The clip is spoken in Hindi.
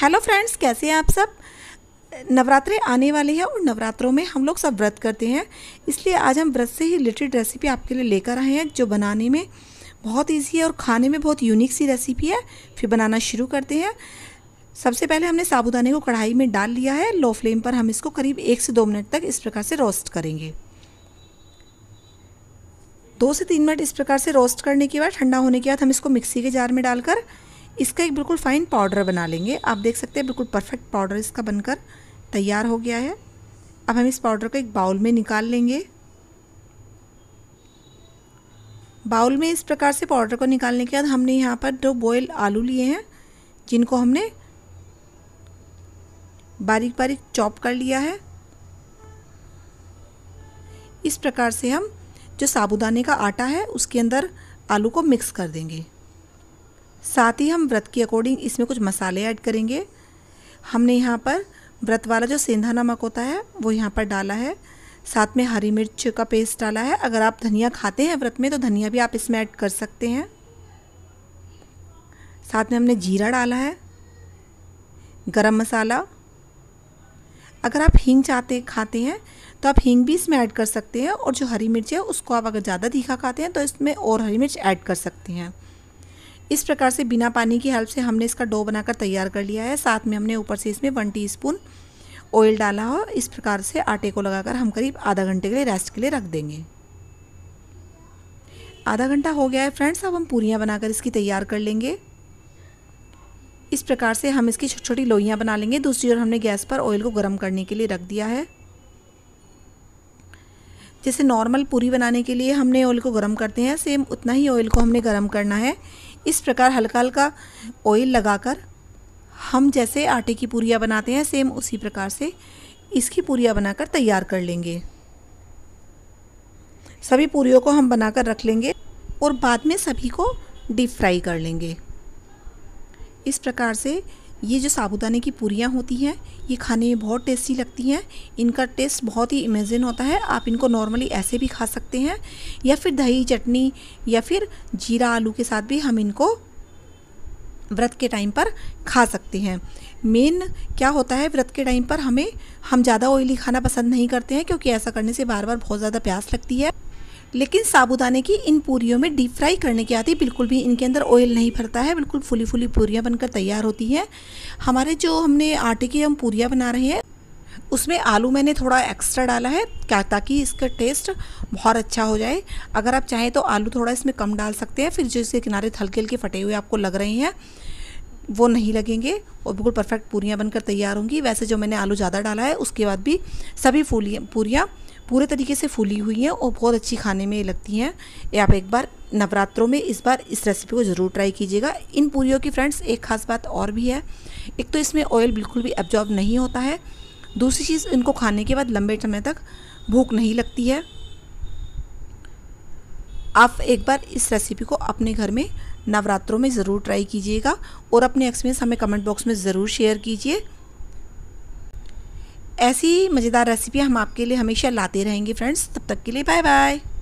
हेलो फ्रेंड्स कैसे हैं आप सब नवरात्रे आने वाले हैं और नवरात्रों में हम लोग सब व्रत करते हैं इसलिए आज हम व्रत से ही रिलेटेड रेसिपी आपके लिए लेकर आए हैं जो बनाने में बहुत इजी है और खाने में बहुत यूनिक सी रेसिपी है फिर बनाना शुरू करते हैं सबसे पहले हमने साबुदाने को कढ़ाई में डाल लिया है लो फ्लेम पर हम इसको करीब एक से दो मिनट तक इस प्रकार से रोस्ट करेंगे दो से तीन मिनट इस प्रकार से रोस्ट करने के बाद ठंडा होने के बाद हम इसको मिक्सी के जार में डालकर इसका एक बिल्कुल फ़ाइन पाउडर बना लेंगे आप देख सकते हैं बिल्कुल परफेक्ट पाउडर इसका बनकर तैयार हो गया है अब हम इस पाउडर को एक बाउल में निकाल लेंगे बाउल में इस प्रकार से पाउडर को निकालने के बाद हमने यहाँ पर दो बॉयल आलू लिए हैं जिनको हमने बारीक बारीक चॉप कर लिया है इस प्रकार से हम जो साबुदाने का आटा है उसके अंदर आलू को मिक्स कर देंगे साथ ही हम व्रत के अकॉर्डिंग इसमें कुछ मसाले ऐड करेंगे हमने यहाँ पर व्रत वाला जो सेंधा नमक होता है वो यहाँ पर डाला है साथ में हरी मिर्च का पेस्ट डाला है अगर आप धनिया खाते हैं व्रत में तो धनिया भी आप इसमें ऐड कर सकते हैं साथ में हमने जीरा डाला है गरम मसाला अगर आप हींग चाहते खाते हैं तो आप हींग भी इसमें ऐड कर सकते हैं और जो हरी मिर्च है उसको आप अगर ज़्यादा तीखा खाते हैं तो इसमें और हरी मिर्च ऐड कर सकते हैं इस प्रकार से बिना पानी की हेल्प से हमने इसका डो बनाकर तैयार कर लिया है साथ में हमने ऊपर से इसमें वन टीस्पून ऑयल डाला हो इस प्रकार से आटे को लगाकर हम करीब आधा घंटे के लिए रेस्ट के लिए रख देंगे आधा घंटा हो गया है फ्रेंड्स अब हम पूरियाँ बनाकर इसकी तैयार कर लेंगे इस प्रकार से हम इसकी छोटी छोटी लोइयाँ बना लेंगे दूसरी ओर हमने गैस पर ऑयल को गर्म करने के लिए रख दिया है जैसे नॉर्मल पूरी बनाने के लिए हमने ऑयल को गर्म करते हैं सेम उतना ही ऑयल को हमने गर्म करना है इस प्रकार हल्का हल्का ऑयल लगाकर हम जैसे आटे की पूरियाँ बनाते हैं सेम उसी प्रकार से इसकी पूरियाँ बनाकर तैयार कर लेंगे सभी पूरियों को हम बनाकर रख लेंगे और बाद में सभी को डीप फ्राई कर लेंगे इस प्रकार से ये जो साबुदाने की पूरियाँ होती हैं ये खाने में बहुत टेस्टी लगती हैं इनका टेस्ट बहुत ही इमेजिन होता है आप इनको नॉर्मली ऐसे भी खा सकते हैं या फिर दही चटनी या फिर जीरा आलू के साथ भी हम इनको व्रत के टाइम पर खा सकते हैं मेन क्या होता है व्रत के टाइम पर हमें हम ज़्यादा ऑयली खाना पसंद नहीं करते हैं क्योंकि ऐसा करने से बार बार बहुत ज़्यादा प्यास लगती है लेकिन साबुदाने की इन पूरियों में डीप फ्राई करने की आती बिल्कुल भी इनके अंदर ऑयल नहीं भरता है बिल्कुल फुली फुली पूरियाँ बनकर तैयार होती हैं हमारे जो हमने आटे की हम पूरियाँ बना रहे हैं उसमें आलू मैंने थोड़ा एक्स्ट्रा डाला है क्या ताकि इसका टेस्ट बहुत अच्छा हो जाए अगर आप चाहें तो आलू थोड़ा इसमें कम डाल सकते हैं फिर जो इसके किनारे हल्के हल्के फटे हुए आपको लग रहे हैं वो नहीं लगेंगे और बिल्कुल परफेक्ट पूरियाँ बनकर तैयार होंगी वैसे जो मैंने आलू ज़्यादा डाला है उसके बाद भी सभी फूलियाँ पूरियाँ पूरे तरीके से फूली हुई हैं और बहुत अच्छी खाने में लगती हैं ये आप एक बार नवरात्रों में इस बार इस रेसिपी को ज़रूर ट्राई कीजिएगा इन पूरीयों की फ्रेंड्स एक ख़ास बात और भी है एक तो इसमें ऑयल बिल्कुल भी एब्जॉर्ब नहीं होता है दूसरी चीज़ इनको खाने के बाद लंबे समय तक भूख नहीं लगती है आप एक बार इस रेसिपी को अपने घर में नवरात्रों में ज़रूर ट्राई कीजिएगा और अपने एक्सपीरियंस हमें कमेंट बॉक्स में ज़रूर शेयर कीजिए ऐसी मज़ेदार रेसिपियाँ हम आपके लिए हमेशा लाते रहेंगे फ्रेंड्स तब तक के लिए बाय बाय